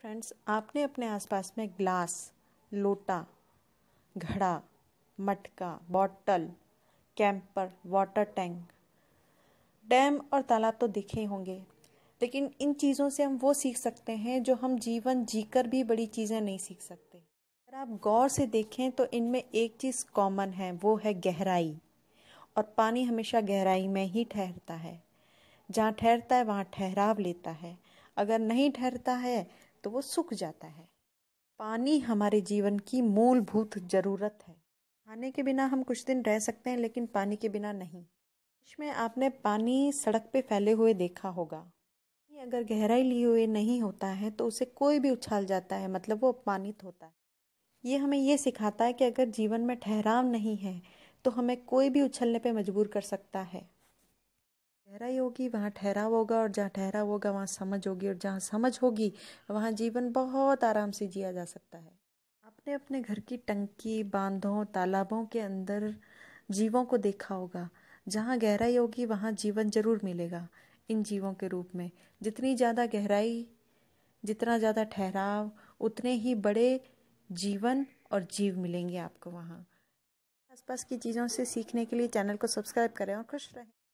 friends आपने अपने आसपास में ग्लास लोटा घड़ा मटका bottle camper water tank dam और तालाब तो दिखे होंगे लेकिन इन चीज़ों से हम वो सीख सकते हैं जो हम जीवन जीकर भी बड़ी चीज़ें नहीं सीख सकते अगर आप गौर से देखें तो इनमें एक चीज़ कॉमन है वो है गहराई और पानी हमेशा गहराई में ही ठहरता है जहाँ ठहरता है वहाँ ठहराव लेता है अगर नहीं ठहरता है तो वो सूख जाता है पानी हमारे जीवन की मूलभूत ज़रूरत है खाने के बिना हम कुछ दिन रह सकते हैं लेकिन पानी के बिना नहीं इसमें आपने पानी सड़क पे फैले हुए देखा होगा पानी अगर गहराई लिए हुए नहीं होता है तो उसे कोई भी उछाल जाता है मतलब वो अपमानित होता है ये हमें ये सिखाता है कि अगर जीवन में ठहराव नहीं है तो हमें कोई भी उछलने पर मजबूर कर सकता है ठहरा ही होगी वहाँ ठहराव होगा और जहाँ ठहराव होगा वहाँ समझ होगी और जहाँ समझ होगी वहाँ जीवन बहुत आराम से जिया जा सकता है आपने अपने घर की टंकी बांधों तालाबों के अंदर जीवों को देखा होगा जहाँ गहराई होगी वहाँ जीवन जरूर मिलेगा इन जीवों के रूप में जितनी ज़्यादा गहराई जितना ज़्यादा ठहराव उतने ही बड़े जीवन और जीव मिलेंगे आपको वहाँ आसपास की चीज़ों से सीखने के लिए चैनल को सब्सक्राइब करें और खुश रहें